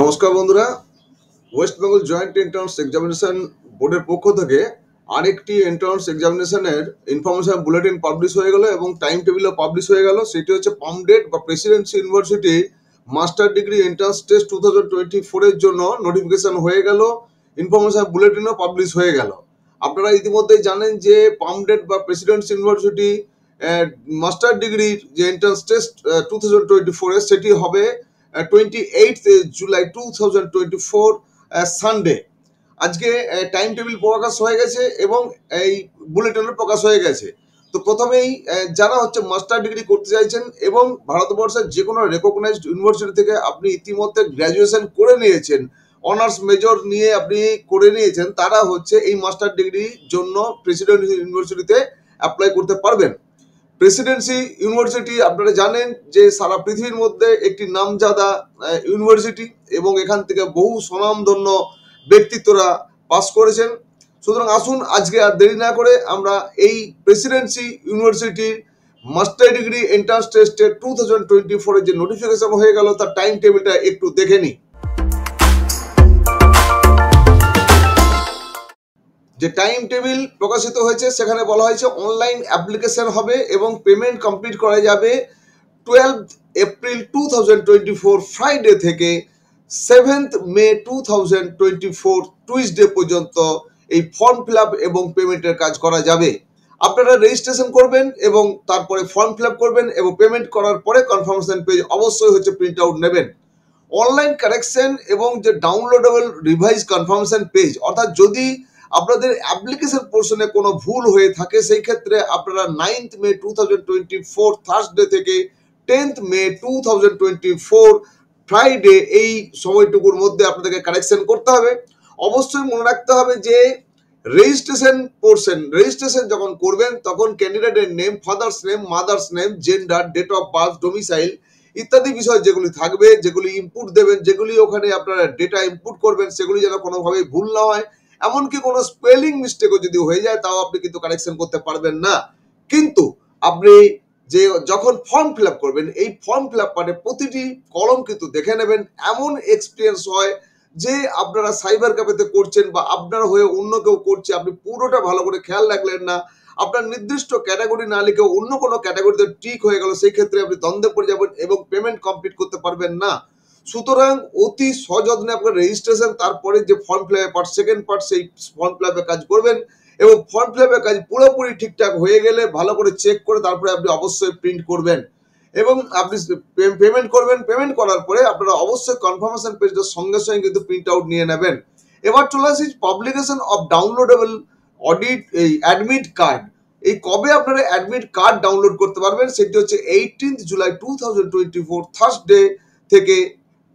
নমস্কার বন্ধুরা West Bengal joint entrance examination বোর্ডের পক্ষ থেকে আরেকটি এন্ট্রান্স এক্সামিনেশনের ইনফরমেশন বুলেটিন পাবলিশ হয়ে গেল এবং টাইম টেবিলও পাবলিশ হয়ে গেল সেটি হচ্ছে পামডেট বা Presidency University master degree entrance test two thousand twenty ফোরের জন্য নোটিফিকেশন হয়ে গেল ইনফরমেশন বুলেটিনও পাবলিশ হয়ে গেল আপনারা ইতিমধ্যেই জানেন যে পামডেট বা প্রেসিডেন্সি ইউনিভার্সিটি মাস্টার ডিগ্রির যে entrance test two thousand twenty ফোরের সেটি হবে 28th জুলাই 2024 সানডে আজকে টাইম টেবিল প্রকাশ হয়ে গেছে এবং এই বুলেটিনও প্রকাশ হয়ে গেছে তো প্রথমেই যারা হচ্ছে মাস্টার ডিগ্রি করতে চাইছেন এবং ভারতবর্ষের যে কোনো রেকগনাইজড ইউনিভার্সিটি থেকে আপনি ইতিমধ্যে গ্র্যাজুয়েশন করে নিয়েছেন অনার্স মেজর নিয়ে আপনি করে নিয়েছেন তারা হচ্ছে এই মাস্টার ডিগ্রির জন্য প্রেসিডেন্ট ইউনিভার্সিটিতে অ্যাপ্লাই করতে পারবেন প্রেসিডেন্সি ইউনিভার্সিটি আপনারা জানেন যে সারা পৃথিবীর মধ্যে একটি নামজাদা ইউনিভার্সিটি এবং এখান থেকে বহু স্বনামধন্য ব্যক্তিত্বরা পাস করেছেন সুতরাং আসুন আজকে আর দেরি না করে আমরা এই প্রেসিডেন্সি ইউনিভার্সিটির মাস্টার ডিগ্রি এন্ট্রান্স টেস্টে টু থাউজেন্ড টোয়েন্টি ফোরের যে নোটিফিকেশন হয়ে গেল তার টাইম টেবিলটা একটু দেখে নিই যে টাইম টেবিল প্রকাশিত হয়েছে সেখানে বলা হয়েছে অনলাইন অ্যাপ্লিকেশন হবে এবং পেমেন্ট কমপ্লিট করা যাবে twelve April two thousand twenty four Friday থেকে seventh May two thousand twenty four পর্যন্ত এই ফর্ম ফিল আপ এবং পেমেন্টের কাজ করা যাবে আপনারা রেজিস্ট্রেশন করবেন এবং তারপরে ফর্ম ফিল আপ করবেন এবং পেমেন্ট করার পরে কনফার্মেশন পেজ অবশ্যই হচ্ছে প্রিন্ট আউট নেবেন অনলাইন কারেকশন এবং যে ডাউনলোডেবল রিভাইজ কনফার্মেশন পেজ অর্থাৎ যদি আপনাদের অ্যাপ্লিকেশন পোর্শনে কোনো ভুল হয়ে থাকে সেই ক্ষেত্রে আপনারা ninth May two thousand twenty four Thursday থেকে tenth May two thousand twenty four Friday এই সময়টুকুর মধ্যে আপনাদেরকে কারেকশন করতে হবে অবশ্যই মনে রাখতে হবে যে রেজিস্ট্রেশন পোর্শন রেজিস্ট্রেশন যখন করবেন তখন ক্যান্ডিডেটের name father's name mother's name gender date of birth domicile ইত্যাদি বিষয় যেগুলি থাকবে যেগুলি ইনপুট দেবেন যেগুলি ওখানে আপনারা ডেটা ইনপুট করবেন সেগুলি যেন কোনোভাবেই ভুল না হয় এমনকি কোনো স্পেলিং মিস্টেকও যদি হয়ে যায় তাও আপনি কিন্তু কারেকশন করতে পারবেন না কিন্তু আপনি যে যখন ফর্ম ফিল করবেন এই ফর্ম ফিল আপ মানে প্রতিটি কলম কিন্তু দেখে নেবেন এমন এক্সপিরিয়েন্স হয় যে আপনারা সাইবার ক্যাফেতে করছেন বা আপনার হয়ে অন্য কেউ করছে আপনি পুরোটা ভালো করে খেয়াল রাখলেন না আপনার নির্দিষ্ট ক্যাটাগরি না লিখে অন্য কোনো ক্যাটাগরিতে টিক হয়ে গেল সেই ক্ষেত্রে আপনি দ্বন্দ্বে পড়ে যাবেন এবং পেমেন্ট কমপ্লিট করতে পারবেন না সুতরাং অতি সযত্নে আপনার রেজিস্ট্রেশন তারপরে যে form fill part second part সেই ফর্ম ফিল কাজ করবেন এবং ফর্ম ফিল আপের কাজ পুরোপুরি ঠিকঠাক হয়ে গেলে ভালো করে চেক করে তারপরে আপনি অবশ্যই প্রিন্ট করবেন এবং আপনি পেমেন্ট করবেন পেমেন্ট করার পরে আপনারা অবশ্যই কনফার্মেশন পেজটা সঙ্গে সঙ্গে কিন্তু প্রিন্ট আউট নিয়ে নেবেন এবার চলে আসি পাবলিকেশন অফ ডাউনলোডেবল অডিট এই অ্যাডমিট কার্ড এই কবে আপনারা অ্যাডমিট কার্ড ডাউনলোড করতে পারবেন সেটি হচ্ছে eighteenth July two thousand twenty four Thursday থেকে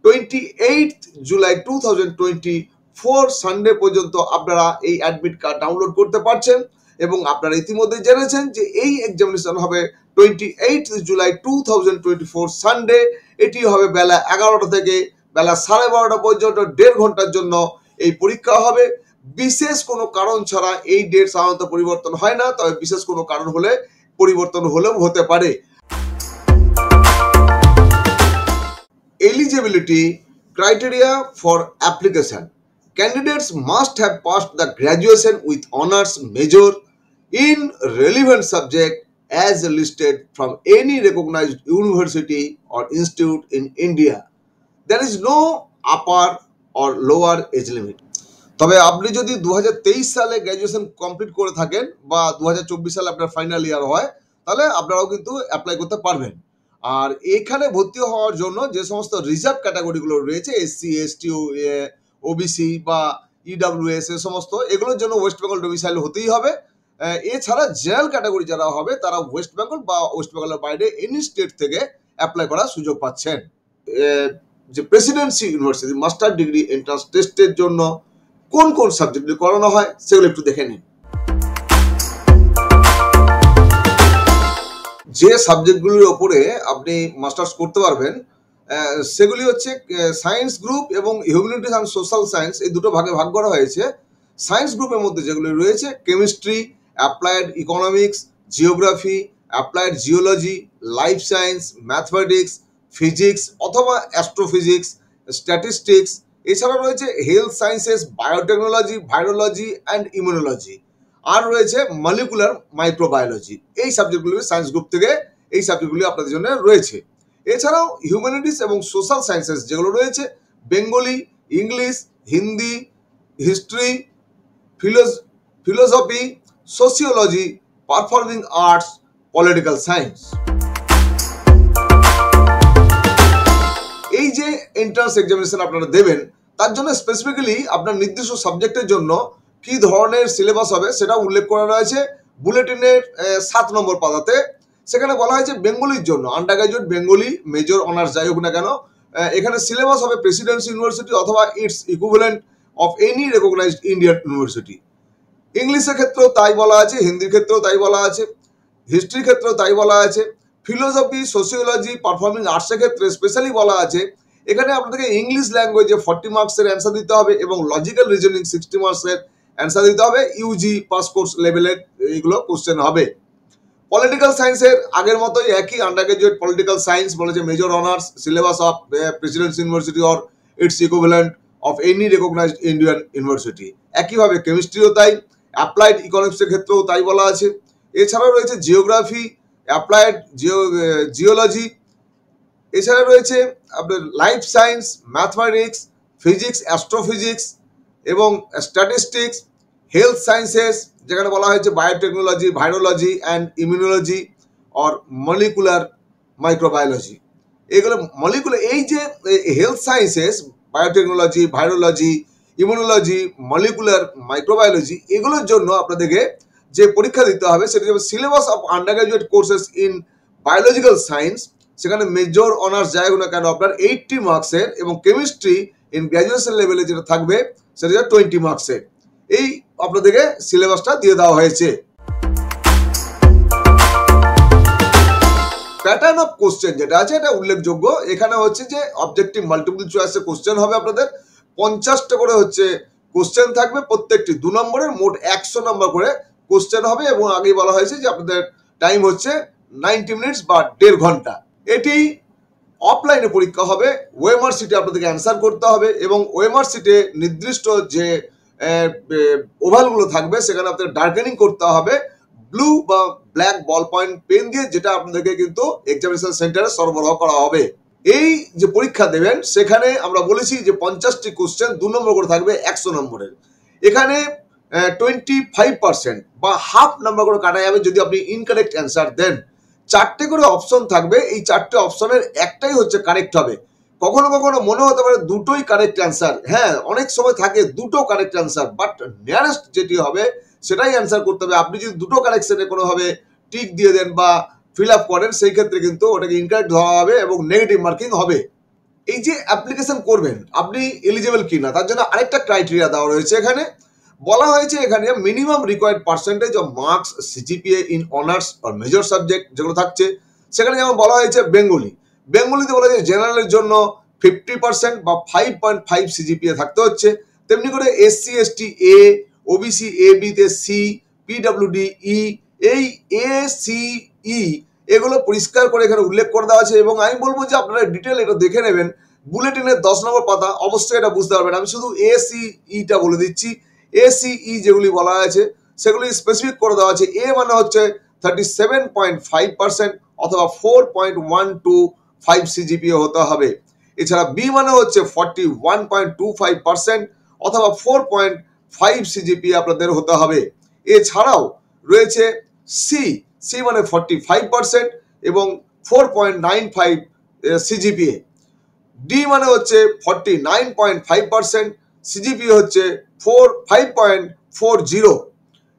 twenty eight July two thousand twenty four Sunday পর্যন্ত আপনারা এই অ্যাডমিট কার্ড ডাউনলোড করতে পারছেন এবং আপনারা ইতিমধ্যে জেনেছেন যে এই এক্সামিনেশন হবে twenty eight July two thousand twenty four Sunday এটি হবে বেলা এগারোটা থেকে বেলা সাড়ে বারোটা পর্যন্ত দেড় ঘন্টার জন্য এই পরীক্ষা হবে বিশেষ কোনো কারণ ছাড়া এই ডেট সাধারণত পরিবর্তন হয় না তবে বিশেষ কোনো কারণ হলে পরিবর্তন হলেও হতে পারে eligibility criteria for application. Candidates must have passed the graduation with honors major in relevant subject as listed from any recognized university or institute in India. There is no upper or lower age limit. তবে আপনি যদি দু সালে graduation complete করে থাকেন বা দু সালে আপনার ফাইনাল ইয়ার হয় তাহলে আপনারাও কিন্তু অ্যাপ্লাই করতে পারবেন আর এখানে ভর্তি হওয়ার জন্য যে সমস্ত রিজার্ভ ক্যাটাগরিগুলো রয়েছে এসসি এসটি ওবিসি বা ইডাব্লিউএস e এ সমস্ত এগুলোর জন্য ওয়েস্ট বেঙ্গল ডোমিসাইল হতেই হবে এছাড়া জেনারেল ক্যাটাগরি যারা হবে তারা ওয়েস্ট বেঙ্গল বা ওয়েস্ট বেঙ্গলের বাইরে এনি স্টেট থেকে অ্যাপ্লাই করার সুযোগ পাচ্ছেন যে Presidency University master degree entrance টেস্টের জন্য কোন কোন সাবজেক্টগুলি করানো হয় সেগুলো একটু দেখে নিন যে সাবজেক্টগুলির ওপরে আপনি মাস্টার্স করতে পারবেন সেগুলি হচ্ছে সায়েন্স গ্রুপ এবং হিউম্যানিটিস অ্যান্ড সোশ্যাল সায়েন্স এই দুটো ভাগে ভাগ করা হয়েছে সায়েন্স গ্রুপের মধ্যে যেগুলি রয়েছে chemistry applied economics geography applied geology life science mathematics physics অথবা অ্যাস্ট্রোফিজিক্স স্ট্যাটিস্টিক্স এছাড়া রয়েছে health sciences biotechnology virology and immunology আর রয়েছে মলিকুলার মাইক্রোবায়োলজি এই সাবজেক্টগুলো সায়েন্স গ্রুপ থেকে এই সাবজেক্টগুলি আপনাদের জন্য রয়েছে এছাড়াও হিউম্যানিটিস এবং সোশ্যাল সায়েন্সেস যেগুলো রয়েছে Bengali English Hindi history philosophy sociology performing arts political science এই যে এন্ট্রান্স এক্সামিনেশন আপনারা দেবেন তার জন্য স্পেসিফিক্যালি আপনার নির্দিষ্ট সাবজেক্টের জন্য কি ধরনের সিলেবাস হবে সেটা উল্লেখ করা রয়েছে বুলেটিনের সাত নম্বর পাতাতে সেখানে বলা হয়েছে বেঙ্গলির জন্য undergraduate Bengali major honours যাই হোক না কেন এখানে সিলেবাস হবে প্রেসিডেন্সি ইউনিভার্সিটি অথবা its equivalent of any recognised Indian university ইংলিশের ক্ষেত্রেও তাই বলা আছে হিন্দির ক্ষেত্রেও তাই বলা আছে হিস্ট্রির ক্ষেত্রেও তাই বলা আছে ফিলোসফি সোসিওলজি পারফর্মিং আর্টসের ক্ষেত্রে স্পেশালি বলা আছে এখানে আপনাদেরকে ইংলিশ ল্যাঙ্গুয়েজে ফর্টি মার্কসের অ্যান্সার দিতে হবে এবং লজিক্যাল রিজনিং সিক্সটি মার্কসের অ্যান্সার দিতে হবে ইউজি পাস কোর্স লেভেলের এইগুলো কোশ্চেন হবে পলিটিক্যাল সায়েন্সের আগের মতোই একই আন্ডার গ্রাজুয়েট পলিটিক্যাল সায়েন্স বলেছে major honours syllabus of Presidency university or its equivalent of any recognised Indian university একইভাবে কেমিস্ট্রিও তাই অ্যাপ্লাইড ইকোনমিক্সের ক্ষেত্রেও তাই বলা আছে এছাড়াও রয়েছে জিওগ্রাফি অ্যাপ্লাইড জিও জিওলজি এছাড়া রয়েছে আপনার life science mathematics physics astrophysics এবং স্ট্যাটিস্টিক্স হেলথ সায়েন্সেস যেখানে বলা হয়েছে biotechnology virology and immunology or molecular microbiology এগুলো মলিকুলার এই যে health sciences biotechnology virology immunology molecular microbiology এগুলোর জন্য আপনাদেরকে যে পরীক্ষা দিতে হবে সেটা syllabus of undergraduate courses in biological science সেখানে মেজর অনার্স যাই হোক না কেন আপনার এইটটি মার্কসের এবং কেমিস্ট্রি ইন গ্র্যাজুয়েশন লেভেলে যেটা থাকবে সেটা টোয়েন্টি মার্কসে এই আপনাদেরকে সিলেবাসটা দিয়ে দেওয়া হয়েছে প্যাটার্ন অফ কোশ্চেন যেটা আছে এটা উল্লেখযোগ্য এখানে হচ্ছে যে অবজেক্টিভ মাল্টিপুল চয়েসে কোশ্চেন হবে আপনাদের পঞ্চাশটা করে হচ্ছে কোশ্চেন থাকবে প্রত্যেকটি দু নম্বরের মোট একশো নম্বর করে কোশ্চেন হবে এবং আগেই বলা হয়েছে যে আপনাদের টাইম হচ্ছে নাইনটি মিনিটস বা দেড় ঘন্টা এটি অফলাইনে পরীক্ষা হবে ওয়েমার সিটে আপনাদেরকে অ্যান্সার করতে হবে এবং ওয়েমার সিটে নির্দিষ্ট যে ওভালগুলো থাকবে সেখানে আপনাদের ডার্কেনিং করতে হবে ব্লু বা ব্ল্যাক বল পয়েন্ট পেন দিয়ে যেটা আপনাদেরকে কিন্তু এক্সামিনেশন সেন্টারে সরবরাহ করা হবে এই যে পরীক্ষা দেবেন সেখানে আমরা বলেছি যে পঞ্চাশটি কোশ্চেন দু নম্বর করে থাকবে একশো নম্বরের এখানে টোয়েন্টি ফাইভ পার্সেন্ট বা হাফ নাম্বার করে কাটা যাবে যদি আপনি ইনকারেক্ট অ্যান্সার দেন চারটে করে অপশন থাকবে এই চারটে অপশনের একটাই হচ্ছে কারেক্ট হবে কখনো কখনো মনে হতে পারে দুটোই কারেক্ট অ্যান্সার হ্যাঁ অনেক সময় থাকে দুটো কারেক্ট অ্যান্সার বাট নিয়ারেস্ট যেটি হবে সেটাই অ্যান্সার করতে হবে আপনি যদি দুটো কারেকশনে কোনোভাবে টিক দিয়ে দেন বা ফিল আপ করেন সেই ক্ষেত্রে কিন্তু ওটাকে ইনকারেক্ট ধরা হবে এবং নেগেটিভ মার্কিং হবে এই যে অ্যাপ্লিকেশন করবেন আপনি এলিজেবল কিনা তার জন্য আরেকটা ক্রাইটেরিয়া দেওয়া রয়েছে এখানে বলা হয়েছে এখানে minimum required percentage of marks CGPA in honours আর মেজর সাবজেক্ট যেগুলো থাকছে সেখানে যেমন বলা হয়েছে বেঙ্গলি বেঙ্গলিতে বলা হয়েছে জেনারেলের জন্য ফিফটি পার্সেন্ট বা ফাইভ পয়েন্ট ফাইভ সিজিপিএ থাকতে হচ্ছে তেমনি করে SC ST A OBC A বিতে সি ডি ই এই এ সি ই এগুলো পরিষ্কার করে এখানে উল্লেখ করে দেওয়া আছে এবং আমি বলবো যে আপনারা ডিটেল এটা দেখে নেবেন বুলেটিনের দশ নম্বর পাতা অবশ্যই এটা বুঝতে পারবেন আমি শুধু এ সি ইটা e বলে দিচ্ছি এসিই e যেগুলি বলা আছে সেগুলি স্পেসিফিক করে দেওয়া আছে এ মানে হচ্ছে thirty seven point five percent অথবা four point one two five CGPA হতে হবে এছাড়া বি মানে হচ্ছে forty one point two five percent অথবা ফোর পয়েন্ট ফাইভ সিজিপিএ আপনাদের হতে হবে এছাড়াও রয়েছে সি সি মানে ফর্টি ফাইভ পার্সেন্ট এবং four point nine five CGPA D মানে হচ্ছে forty nine point five percent CGPA হচ্ছে four five point four zero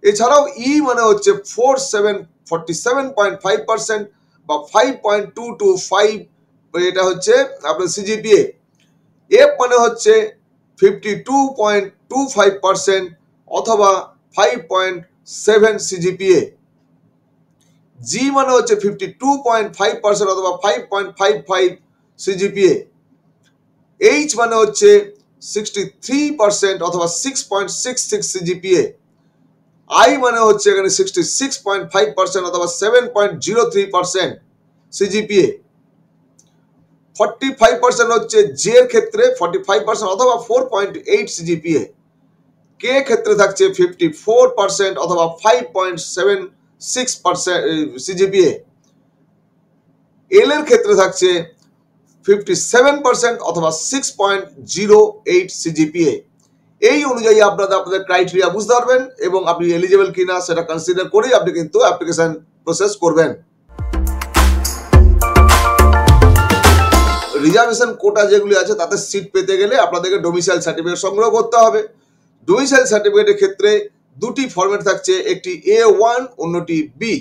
এছাড়াও ই e মানে হচ্ছে four seven forty seven point five percent বা five point two two five এটা হচ্ছে আপনার সিজিপিএ এফ মানে হচ্ছে fifty two point two five percent অথবা five point seven CGPA G মানে হচ্ছে fifty two point five percent অথবা five point five five CGPA H মানে হচ্ছে সিক্সটি থ্রি পার্সেন্ট অথবা six point six six CGPA I মানে হচ্ছে এখানে sixty six point five percent অথবা seven point zero three percent CGPA forty five percent হচ্ছে J এর ক্ষেত্রে ফর্টি ফাইভ পার্সেন্ট অথবা four point eight CGPA K ক্ষেত্রে থাকছে ফিফটি ফোর পার্সেন্ট অথবা five point seven six percent CGPA L এর ক্ষেত্রে থাকছে ফিফটি সেভেন পার্সেন্ট অথবা six point zero eight CGPA এই অনুযায়ী আপনারা আপনাদের ক্রাইটেরিয়া বুঝতে পারবেন এবং আপনি এলিজেবল কিনা সেটা কনসিডার করেই আপনি কিন্তু অ্যাপ্লিকেশন প্রসেস করবেন রিজার্ভেশন কোটা যেগুলি আছে তাতে সিট পেতে গেলে আপনাদেরকে ডোমিসাইল সার্টিফিকেট সংগ্রহ করতে হবে ডোমিসাইল সার্টিফিকেটের ক্ষেত্রে দুটি ফর্মেট থাকছে একটি এ ওয়ান অন্যটি বি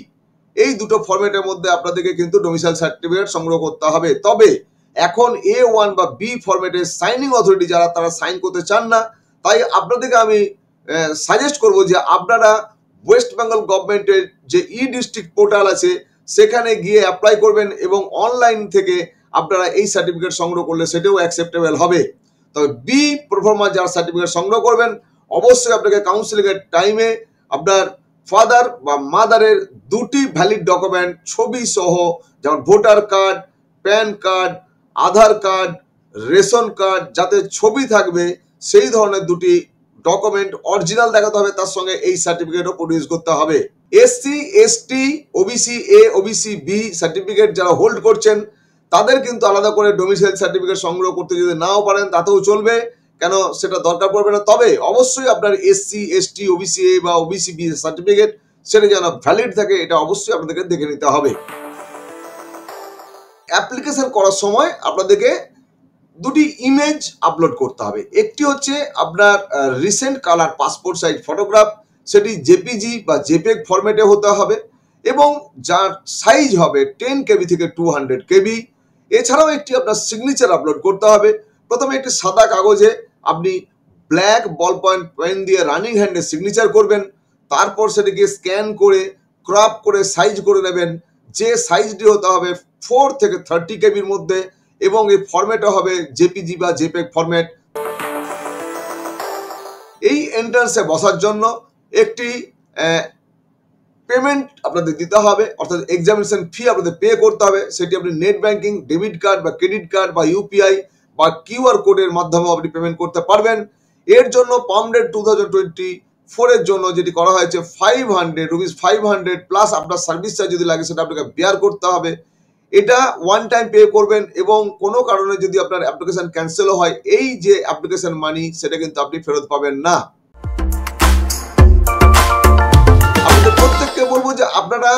এই দুটো ফর্মেটের মধ্যে আপনাদেরকে কিন্তু ডোমিসাইল সার্টিফিকেট সংগ্রহ করতে হবে তবে এখন এ ওয়ান বা বি ফরম্যাটের সাইনিং অথরিটি যারা তারা সাইন করতে চান না তাই আপনাদেরকে আমি সাজেস্ট করব যে আপনারা ওয়েস্ট বেঙ্গল গভর্নমেন্টের যে ই ডিস্ট্রিক্ট পোর্টাল আছে সেখানে গিয়ে অ্যাপ্লাই করবেন এবং অনলাইন থেকে আপনারা এই সার্টিফিকেট সংগ্রহ করলে সেটাও অ্যাকসেপ্টেবল হবে তবে বি প্রফর্মার যারা সার্টিফিকেট সংগ্রহ করবেন অবশ্যই আপনাকে কাউন্সিলিংয়ের টাইমে আপনার ফাদার বা মাদারের দুটি ভ্যালিড ডকুমেন্ট ছবি সহ যেমন voter card pan card Aadhaar card ration card যাতে ছবি থাকবে সেই ধরনের দুটি ডকুমেন্ট অরিজিনাল দেখাতে হবে তার সঙ্গে এই সার্টিফিকেটও প্রডিউস করতে হবে SC ST OBC A OBC B certificate যারা হোল্ড করছেন তাদের কিন্তু আলাদা করে ডোমিসাইল সার্টিফিকেট সংগ্রহ করতে যদি নাও পারেন তাতেও চলবে কেন সেটা দরকার পড়বে না তবে অবশ্যই আপনার এসসি এসটি ওবিসি এ বা ওবিসি বি সার্টিফিকেট সেটা যেন ভ্যালিড থাকে এটা অবশ্যই আপনাদেরকে দেখে নিতে হবে অ্যাপ্লিকেশান করার সময় আপনাদেরকে দুটি ইমেজ আপলোড করতে হবে একটি হচ্ছে আপনার recent colour passport size photograph সেটি জেপিজি বা জেপেক ফরম্যাটে হতে হবে এবং যার সাইজ হবে টেন কেবি থেকে টু হান্ড্রেড কেবি এছাড়াও একটি আপনার সিগনেচার আপলোড করতে হবে প্রথমে একটি সাদা কাগজে আপনি ব্ল্যাক বল পয়েন্ট পেন দিয়ে রানিং হ্যান্ডে সিগনেচার করবেন তারপর সেটিকে স্ক্যান করে ক্রপ করে সাইজ করে নেবেন যে সাইজটি হতে হবে ফোর থেকে থার্টি কেবির মধ্যে এবং এই ফরম্যাটও হবে জেপিজি বা জেপেক ফর্মেট এই এন্ট্রান্সে বসার জন্য একটি পেমেন্ট আপনাদের দিতে হবে অর্থাৎ এক্সামিনেশন ফি আপনাদের পে করতে হবে সেটি আপনি নেট ব্যাংকিং ডেবিট কার্ড বা ক্রেডিট কার্ড বা ইউপিআই বা কিউআর কোডের মাধ্যমে আপনি পেমেন্ট করতে পারবেন এর জন্য পামডেড টু থাউজেন্ড টোয়েন্টি ফোরের জন্য যেটি করা হয়েছে five hundred rupees five hundred plus আপনার সার্ভিস চার্জ যদি লাগে সেটা আপনাকে বেয়ার করতে হবে এটা ওয়ান টাইম পে করবেন এবং কোনো কারণে যদি আপনার অ্যাপ্লিকেশন ক্যান্সেলও হয় এই যে অ্যাপ্লিকেশন মানি সেটা কিন্তু আপনি ফেরত পাবেন না আপনাদের প্রত্যেককে বলবো যে আপনারা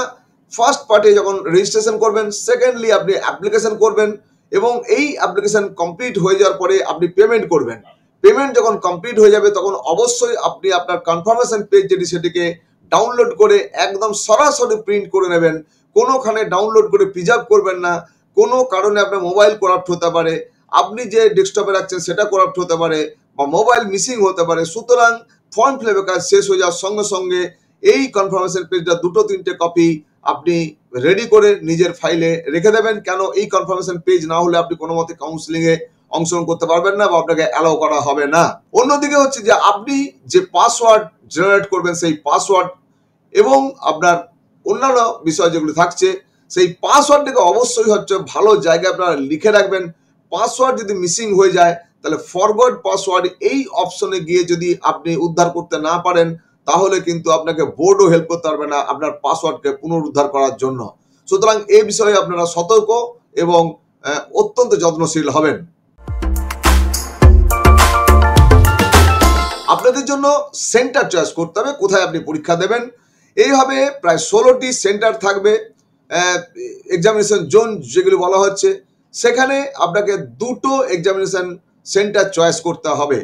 ফার্স্ট পার্টে যখন রেজিস্ট্রেশন করবেন সেকেন্ডলি আপনি অ্যাপ্লিকেশন করবেন এবং এই অ্যাপ্লিকেশন কমপ্লিট হয়ে যাওয়ার পরে আপনি পেমেন্ট করবেন পেমেন্ট যখন কমপ্লিট হয়ে যাবে তখন অবশ্যই আপনি আপনার কনফার্মেশন পেজ যেটি সেটিকে ডাউনলোড করে একদম সরাসরি প্রিন্ট করে নেবেন কোনোখানে ডাউনলোড করে প্রিজার্ভ করবেন না কোনো কারণে আপনার মোবাইল করাপ্ট হতে পারে আপনি যে ডেস্কটপে রাখছেন সেটা করাপ্ট হতে পারে বা মোবাইল মিসিং হতে পারে সুতরাং ফর্ম ফিলাপের কাজ শেষ হয়ে যাওয়ার সঙ্গে সঙ্গে এই কনফার্মেশন পেজটা দুটো তিনটে কপি আপনি রেডি করে নিজের ফাইলে রেখে দেবেন কেন এই কনফার্মেশন পেজ না হলে আপনি কোনো মতে কাউন্সিলিংয়ে অংশগ্রহণ করতে পারবেন না বা আপনাকে অ্যালাউ করা হবে না অন্যদিকে হচ্ছে যে আপনি যে পাসওয়ার্ড জেনারেট করবেন সেই পাসওয়ার্ড এবং আপনার অন্যান্য বিষয় যেগুলো থাকছে সেই পাসওয়ার্ডটিকে অবশ্যই হচ্ছে ভালো জায়গায় আপনারা লিখে রাখবেন পাসওয়ার্ড যদি মিসিং হয়ে যায় তাহলে ফরওয়ার্ড পাসওয়ার্ড এই অপশনে গিয়ে যদি আপনি উদ্ধার করতে না পারেন তাহলে কিন্তু আপনাকে বোর্ডও হেল্প করতে পারবে না আপনার পাসওয়ার্ডকে পুনরুদ্ধার করার জন্য সুতরাং এ বিষয়ে আপনারা সতর্ক এবং অত্যন্ত যত্নশীল হবেন আপনাদের জন্য সেন্টার চয়েস করতে হবে কোথায় আপনি পরীক্ষা দেবেন এইভাবে প্রায় ষোলোটি সেন্টার থাকবে এক্সামিনেশন জোন যেগুলো বলা হচ্ছে সেখানে আপনাকে দুটো এক্সামিনেশন সেন্টার চয়েস করতে হবে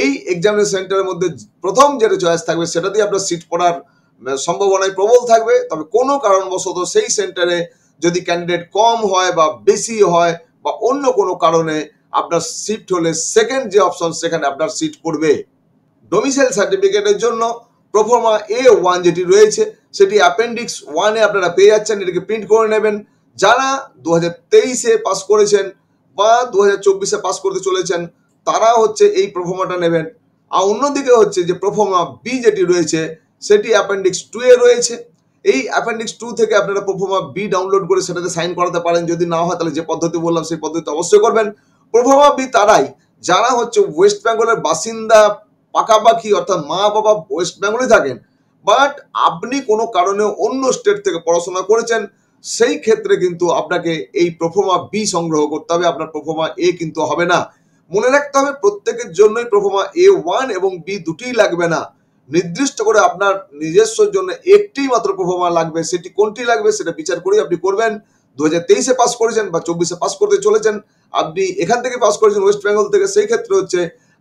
এই এক্সামিনেশন সেন্টারের মধ্যে প্রথম যেটা চয়েস থাকবে সেটা দিয়ে আপনার সিট পড়ার সম্ভাবনায় প্রবল থাকবে তবে কোনো কারণবশত সেই সেন্টারে যদি ক্যান্ডিডেট কম হয় বা বেশি হয় বা অন্য কোনো কারণে আপনার সিট হলে সেকেন্ড যে অপশন সেখানে আপনার সিট পড়বে ডোমিসাইল সার্টিফিকেটের জন্য প্রোফর্মা এ ওয়ান যেটি রয়েছে সেটি অ্যাপেন্ডিক্স ওয়ানে আপনারা পেয়ে যাচ্ছেন এটাকে প্রিন্ট করে নেবেন যারা দু হাজার তেইশে পাস করেছেন বা দু হাজার চব্বিশে পাস করতে চলেছেন তারা হচ্ছে এই প্রোফর্মাটা নেবেন আর অন্যদিকে হচ্ছে যে প্রোফর্মা বি যেটি রয়েছে সেটি অ্যাপেন্ডিক্স টু এ রয়েছে এই অ্যাপেন্ডিক্স টু থেকে আপনারা প্রোফর্মা বি ডাউনলোড করে সেটাতে সাইন করাতে পারেন যদি না হয় তাহলে যে পদ্ধতি বললাম সেই পদ্ধতি অবশ্যই করবেন প্রোফর্মা বি তারাই যারা হচ্ছে ওয়েস্ট বেঙ্গলের বাসিন্দা পাকাপাকি অর্থাৎ মা বাবা ওয়েস্ট বেঙ্গলে থাকেন বাট আপনি কোনো কারণে অন্য স্টেট থেকে পড়াশোনা করেছেন সেই ক্ষেত্রে কিন্তু আপনাকে এই প্রফোমা বি সংগ্রহ করতে হবে আপনার প্রোফোমা এ কিন্তু হবে না মনে রাখতে হবে প্রত্যেকের জন্যই প্রফোমা এ ওয়ান এবং বি দুটিই লাগবে না নির্দিষ্ট করে আপনার নিজস্ব জন্য একটি মাত্র প্রফোমা লাগবে সেটি কোনটি লাগবে সেটা বিচার করেই আপনি করবেন দু হাজার তেইশে পাস করেছেন বা চব্বিশে পাস করতে চলেছেন আপনি এখান থেকে পাস করেছেন ওয়েস্ট বেঙ্গল থেকে সেই ক্ষেত্রে হচ্ছে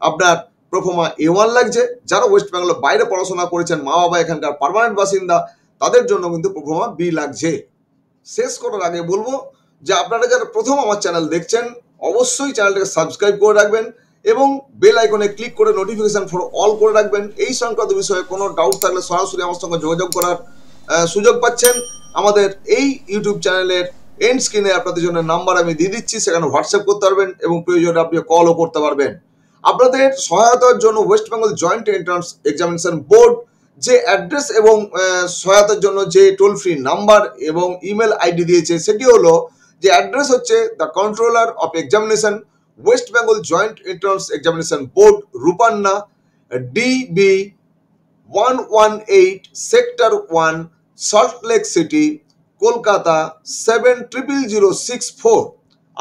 আপনার প্রফমা এ ওয়ান লাগছে যারা ওয়েস্ট বেঙ্গলের বাইরে পড়াশোনা করেছেন মা বাবা এখানকার পারমানেন্ট বাসিন্দা তাদের জন্য কিন্তু প্রফমা বি লাগছে শেষ করার আগে বলবো যে আপনারা যারা প্রথম আমার চ্যানেল দেখছেন অবশ্যই চ্যানেলটাকে সাবস্ক্রাইব করে রাখবেন এবং বেল আইকনে ক্লিক করে নোটিফিকেশান ফর অল করে রাখবেন এই সংক্রান্ত বিষয়ে কোনো ডাউট থাকলে সরাসরি আমার সঙ্গে যোগাযোগ করার সুযোগ পাচ্ছেন আমাদের এই ইউটিউব চ্যানেলের এন্ড স্ক্রিনে আপনাদের জন্য নাম্বার আমি দিয়ে দিচ্ছি সেখানে হোয়াটসঅ্যাপ করতে পারবেন এবং প্রয়োজনে আপনি কলও করতে পারবেন আপনাদের সহায়তার জন্য West Bengal joint entrance examination board যে অ্যাড্রেস এবং সহায়তার জন্য যে টোল ফ্রি নাম্বার এবং ইমেল আইডি দিয়েছে সেটি হলো যে অ্যাড্রেস হচ্ছে the controller of examination West Bengal joint entrance examination board রূপান্না DB one one eight sector one Salt Lake City Kolkata seven triple zero six four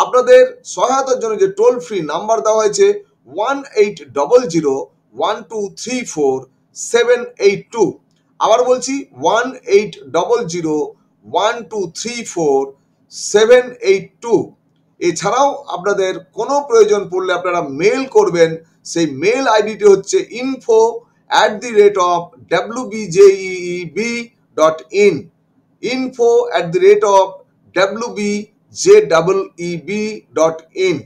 আপনাদের সহায়তার জন্য যে টোল ফ্রি নাম্বার দেওয়া হয়েছে one eight double zero one two three four seven eight two আবার বলছি one eight double zero one two three four seven eight two এছাড়াও আপনাদের কোনো প্রয়োজন পড়লে আপনারা মেল করবেন সেই মেল আইডিটি হচ্ছে info at the rate of W BJEB dot in info at the rate of W B J double E B dot in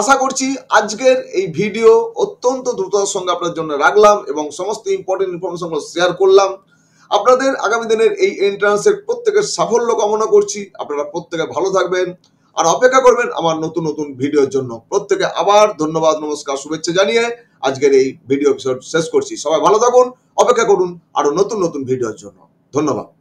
আশা করছি আজকের এই ভিডিও অত্যন্ত দ্রুততার সঙ্গে আপনার জন্য রাখলাম এবং সমস্ত ইম্পর্টেন্ট ইনফরমেশনগুলো শেয়ার করলাম আপনাদের আগামী দিনের এই এন্ট্রান্সের প্রত্যেকের সাফল্য কামনা করছি আপনারা প্রত্যেকে ভালো থাকবেন আর অপেক্ষা করবেন আমার নতুন নতুন ভিডিওর জন্য প্রত্যেকে আবার ধন্যবাদ নমস্কার শুভেচ্ছা জানিয়ে আজকের এই ভিডিও এপিসোড শেষ করছি সবাই ভালো থাকুন অপেক্ষা করুন আরও নতুন নতুন ভিডিওর জন্য ধন্যবাদ